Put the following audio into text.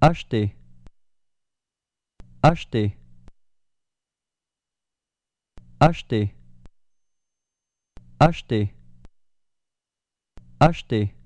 Acheter. Acheter. Acheter. Acheter. Acheter.